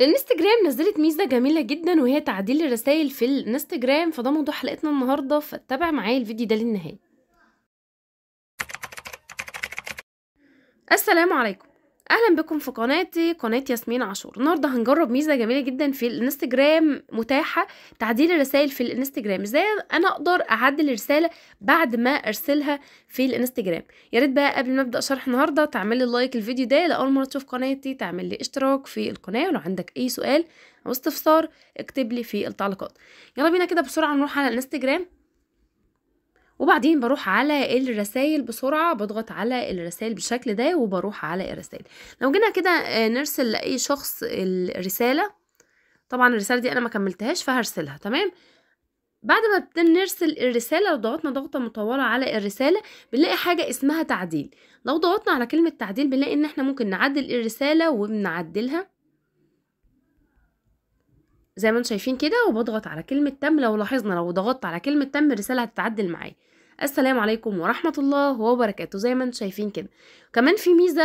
الانستجرام نزلت ميزة جميلة جدا وهي تعديل الرسائل في الانستجرام فده موضوع حلقتنا النهاردة فاتبع معايا الفيديو ده للنهاية السلام عليكم اهلا بكم في قناتي قناه ياسمين عاشور النهارده هنجرب ميزه جميله جدا في الانستجرام متاحه تعديل الرسائل في الانستجرام ازاي انا اقدر اعدل الرساله بعد ما ارسلها في الانستجرام يا ريت بقى قبل ما ابدا شرح النهارده تعمل لي لايك الفيديو ده لاول مره تشوف قناتي تعمل لي اشتراك في القناه ولو عندك اي سؤال او استفسار اكتب لي في التعليقات يلا بينا كده بسرعه نروح على الانستجرام وبعدين بروح على الرسائل بسرعة بضغط على الرسائل بالشكل ده وبروح على الرسائل لو جينا كده آه، نرسل لأي شخص الرسالة طبعا الرسالة دي أنا ما كملتهاش فهرسلها تمام بعد ما نبتدي نرسل الرسالة لو ضغطنا ضغطة مطولة على الرسالة بنلاقي حاجة اسمها تعديل لو ضغطنا على كلمة تعديل بنلاقي إن احنا ممكن نعدل الرسالة وبنعدلها زي ما انتم شايفين كده وبضغط على كلمة تم لو لاحظنا لو ضغطت على كلمة تم الرسالة هتتعدل معايا السلام عليكم ورحمة الله وبركاته زي ما انتم شايفين كده كمان في ميزة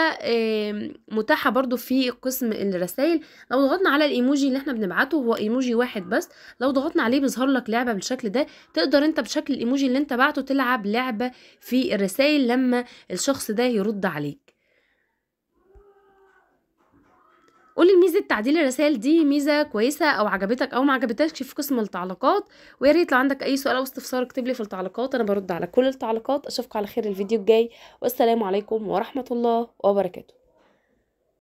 متاحة برضو في قسم الرسائل لو ضغطنا على الايموجي اللي احنا بنبعته هو ايموجي واحد بس لو ضغطنا عليه بيظهر لك لعبة بالشكل ده تقدر انت بشكل الايموجي اللي انت بعته تلعب لعبة في الرسائل لما الشخص ده يرد عليك قولي ميزه تعديل الرسائل دي ميزه كويسه او عجبتك او ما عجبتكش في قسم التعليقات ويا ريت لو عندك اي سؤال او استفسار اكتب لي في التعليقات انا برد على كل التعليقات اشوفكم على خير الفيديو الجاي والسلام عليكم ورحمه الله وبركاته